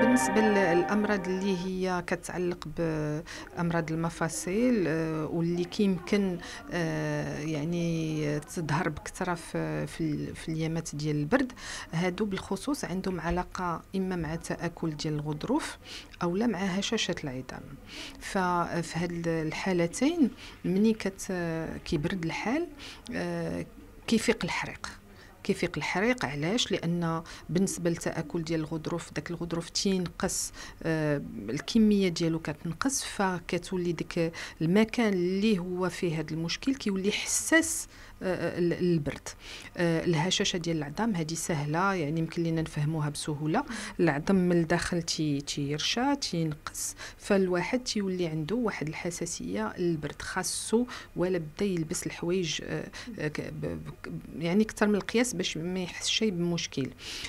بالنسبه للامراض اللي هي كتعلق بامراض المفاصل آه، واللي كيمكن آه، يعني تظهر بكثره في في اليامات ديال البرد هادو بالخصوص عندهم علاقه اما مع تاكل ديال الغضروف او لا مع هشاشه العظام ففي هاد الحالتين ملي كيبرد الحال آه، كيفيق الحريق كيفيق الحريق علاش لان بالنسبه للتاكل ديال الغضروف داك الغضروف تينقص آه الكميه ديالو كتنقص فكتولي ديك المكان اللي هو فيه هذا المشكل كيولي حساس آه، البرد آه، الهشاشه ديال العظام هذه سهله يعني يمكن لينا نفهموها بسهوله العظم من الداخل تي تيرشى تينقص فالواحد تيولي عنده واحد الحساسيه للبرد خاصو ولا بدا يلبس الحوايج آه، يعني اكثر من القياس باش ما يحس شيء بمشكل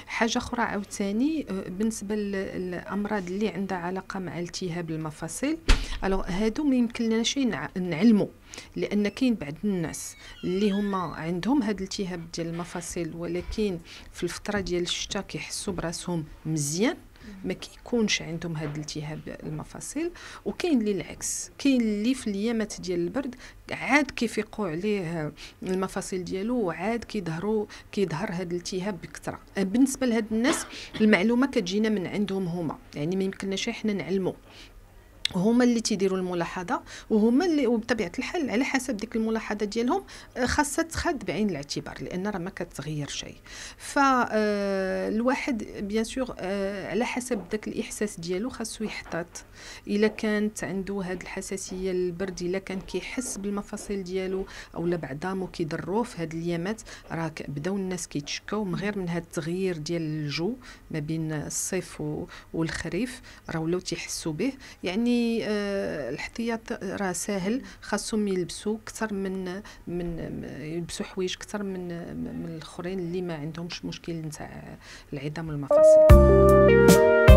حاجه اخرى عاوتاني آه، بالنسبه للامراض اللي عندها علاقه مع التهاب المفاصل الوغ هادو ما يمكنناش نعلمو لان كاين بعض الناس اللي هما عندهم هذا الالتهاب ديال المفاصل ولكن في الفتره ديال الشتاء كيحسوا براسهم مزيان ما كيكونش عندهم هذا الالتهاب المفاصل وكاين اللي العكس كاين اللي في الايامات ديال البرد عاد كيفيقوا عليه المفاصل ديالو وعاد كيظهروا كيظهر هذا الالتهاب بكثره بالنسبه لهاد الناس المعلومه كتجينا من عندهم هما يعني ما يمكنناش احنا نعلمو هما اللي تيديروا الملاحظه وهما اللي وبطبيعه الحال على حسب ديك الملاحظه ديالهم آه، خاصها تخاد بعين الاعتبار لان راه ما كتغير شيء فالواحد آه، بيان سور آه، على حسب داك الاحساس ديالو خاصو يحتاط الا كانت عنده هاد الحساسيه للبرد الا كان كيحس بالمفاصل ديالو اولا بعضامو كيضروه في هاد الايامات راه بداو الناس كيتشكاو من غير من هاد التغيير ديال الجو ما بين الصيف والخريف راه ولاو تيحسوا به يعني الاحتياط راه ساهل خاصهم يلبسوا اكثر من من يلبسوا حوايج اكثر من من الاخرين اللي ما عندهمش مشكل نتاع العظام والمفاصل